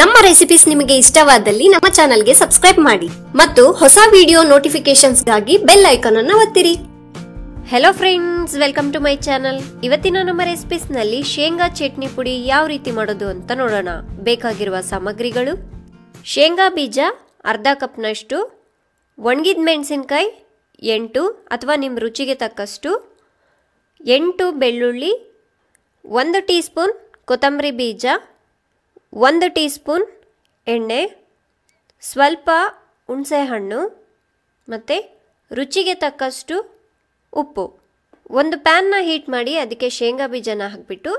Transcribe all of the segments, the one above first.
ನಮ್ಮ ರೆಸಿಪೀಸ್ ನಿಮಗೆ ಇಷ್ಟವಾದಲ್ಲಿ ನಮ್ಮ ಚಾನಲ್ಗೆ ಸಬ್ಸ್ಕ್ರೈಬ್ ಮಾಡಿ ಮತ್ತು ಹೊಸ ವಿಡಿಯೋ ನೋಟಿಫಿಕೇಶನ್ಸ್ಗಾಗಿ ಬೆಲ್ ಐಕಾನ್ ಅನ್ನು ಒತ್ತಿರಿ hello friends welcome to my channel ಇವತ್ತಿನ ನಮ್ಮ ರೆಸಿಪೀಸ್ ನಲ್ಲಿ ಶೇಂಗಾ ಚಟ್ನಿ ಪುಡಿ ಯಾವ ರೀತಿ ಮಾಡೋದು ಅಂತ ನೋಡೋಣ ಬೇಕಾಗಿರುವ ಸಾಮಗ್ರಿಗಳು ಶೇಂಗಾ ಬೀಜ ಅರ್ಧ ಕಪ್ನಷ್ಟು ಒಣಗಿದ ಮೆಣಸಿನಕಾಯಿ ಎಂಟು ಅಥವಾ ನಿಮ್ಮ ರುಚಿಗೆ ತಕ್ಕಷ್ಟು ಎಂಟು ಬೆಳ್ಳುಳ್ಳಿ ಒಂದು ಟೀ ಸ್ಪೂನ್ ಕೊತ್ತಂಬರಿ ಬೀಜ ಒಂದು ಟೀ ಸ್ಪೂನ್ ಎಣ್ಣೆ ಸ್ವಲ್ಪ ಹುಣಸೆಹಣ್ಣು ಮತ್ತು ರುಚಿಗೆ ತಕ್ಕಷ್ಟು ಉಪ್ಪು ಒಂದು ಪ್ಯಾನ್ನ ಹೀಟ್ ಮಾಡಿ ಅದಕ್ಕೆ ಶೇಂಗಾ ಬೀಜನ ಹಾಕ್ಬಿಟ್ಟು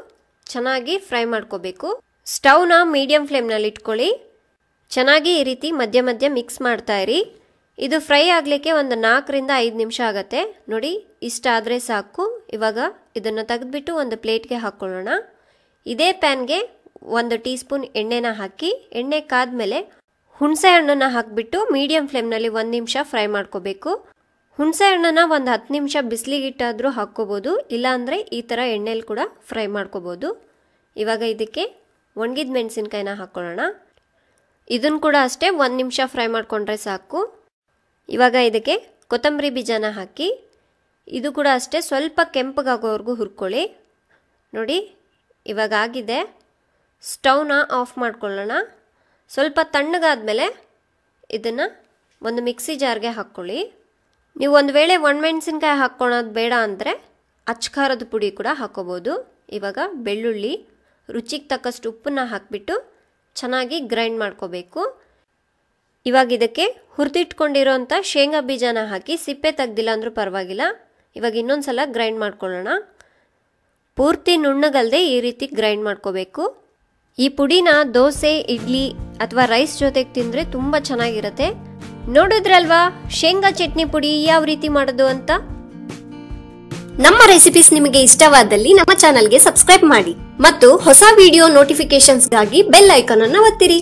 ಚೆನ್ನಾಗಿ ಫ್ರೈ ಮಾಡ್ಕೋಬೇಕು ಸ್ಟವ್ನ ಮೀಡಿಯಂ ಫ್ಲೇಮ್ನಲ್ಲಿ ಇಟ್ಕೊಳ್ಳಿ ಚೆನ್ನಾಗಿ ಈ ರೀತಿ ಮಧ್ಯ ಮಧ್ಯ ಮಿಕ್ಸ್ ಮಾಡ್ತಾ ಇರಿ ಇದು ಫ್ರೈ ಆಗಲಿಕ್ಕೆ ಒಂದು ನಾಲ್ಕರಿಂದ ಐದು ನಿಮಿಷ ಆಗುತ್ತೆ ನೋಡಿ ಇಷ್ಟ ಆದರೆ ಸಾಕು ಇವಾಗ ಇದನ್ನು ತೆಗೆದುಬಿಟ್ಟು ಒಂದು ಪ್ಲೇಟ್ಗೆ ಹಾಕ್ಕೊಳ್ಳೋಣ ಇದೇ ಪ್ಯಾನ್ಗೆ ಒಂದು ಟೀ ಸ್ಪೂನ್ ಎಣ್ಣೆನ ಹಾಕಿ ಎಣ್ಣೆ ಕಾದ್ಮೇಲೆ ಹುಣಸೆ ಹಣ್ಣನ್ನು ಹಾಕಿಬಿಟ್ಟು ಮೀಡಿಯಂ ಫ್ಲೇಮ್ನಲ್ಲಿ ಒಂದು ನಿಮಿಷ ಫ್ರೈ ಮಾಡ್ಕೋಬೇಕು ಹುಣಸೆ ಹಣ್ಣನ್ನು ಒಂದು ಹತ್ತು ನಿಮಿಷ ಬಿಸಿಲಿಗಿಟ್ಟಾದರೂ ಹಾಕ್ಕೋಬೋದು ಇಲ್ಲಾಂದರೆ ಈ ಥರ ಎಣ್ಣೆಲಿ ಕೂಡ ಫ್ರೈ ಮಾಡ್ಕೋಬೋದು ಇವಾಗ ಇದಕ್ಕೆ ಒಣಗಿದ ಮೆಣಸಿನ್ಕಾಯಿನ ಹಾಕ್ಕೊಳ್ಳೋಣ ಇದನ್ನು ಕೂಡ ಅಷ್ಟೇ ಒಂದು ನಿಮಿಷ ಫ್ರೈ ಮಾಡಿಕೊಂಡ್ರೆ ಸಾಕು ಇವಾಗ ಇದಕ್ಕೆ ಕೊತ್ತಂಬರಿ ಬೀಜನ ಹಾಕಿ ಇದು ಕೂಡ ಅಷ್ಟೇ ಸ್ವಲ್ಪ ಕೆಂಪಗಾಗೋವರೆಗೂ ಹುರ್ಕೊಳ್ಳಿ ನೋಡಿ ಇವಾಗ ಆಗಿದೆ ಸ್ಟೌನ ಆಫ್ ಮಾಡ್ಕೊಳ್ಳೋಣ ಸ್ವಲ್ಪ ಮೇಲೆ ಇದನ್ನು ಒಂದು ಮಿಕ್ಸಿ ಜಾರ್ಗೆ ಹಾಕ್ಕೊಳ್ಳಿ ನೀವು ಒಂದು ವೇಳೆ ಒಣಮೆಣಸಿನ್ಕಾಯಿ ಹಾಕ್ಕೊಳೋದು ಬೇಡ ಅಂದರೆ ಅಚ್ಚಖಾರದ ಪುಡಿ ಕೂಡ ಹಾಕೋಬೋದು ಇವಾಗ ಬೆಳ್ಳುಳ್ಳಿ ರುಚಿಗೆ ತಕ್ಕಷ್ಟು ಉಪ್ಪನ್ನ ಹಾಕಿಬಿಟ್ಟು ಚೆನ್ನಾಗಿ ಗ್ರೈಂಡ್ ಮಾಡ್ಕೋಬೇಕು ಇವಾಗ ಇದಕ್ಕೆ ಹುರಿದಿಟ್ಕೊಂಡಿರೋಂಥ ಶೇಂಗಾ ಬೀಜನ ಹಾಕಿ ಸಿಪ್ಪೆ ತೆಗ್ದಿಲ್ಲ ಅಂದರೂ ಪರವಾಗಿಲ್ಲ ಇವಾಗ ಇನ್ನೊಂದು ಸಲ ಗ್ರೈಂಡ್ ಮಾಡ್ಕೊಳ್ಳೋಣ ಪೂರ್ತಿ ನುಣ್ಣಗಲ್ಲದೆ ಈ ರೀತಿ ಗ್ರೈಂಡ್ ಮಾಡ್ಕೋಬೇಕು ಈ ಪುಡಿನ ದೋಸೆ ಇಡ್ಲಿ ಅಥವಾ ರೈಸ್ ಜೊತೆಗೆ ತಿಂದ್ರೆ ತುಂಬಾ ಚೆನ್ನಾಗಿರುತ್ತೆ ನೋಡಿದ್ರಲ್ವಾ ಶೇಂಗಾ ಚಟ್ನಿ ಪುಡಿ ಯಾವ ರೀತಿ ಮಾಡೋದು ಅಂತ ನಮ್ಮ ರೆಸಿಪೀಸ್ ನಿಮಗೆ ಇಷ್ಟವಾದಲ್ಲಿ ನಮ್ಮ ಚಾನಲ್ಗೆ ಸಬ್ಸ್ಕ್ರೈಬ್ ಮಾಡಿ ಮತ್ತು ಹೊಸ ವಿಡಿಯೋ ನೋಟಿಫಿಕೇಶನ್ಸ್ಗಾಗಿ ಬೆಲ್ ಐಕಾನ್ ಅನ್ನು ಒತ್ತಿರಿ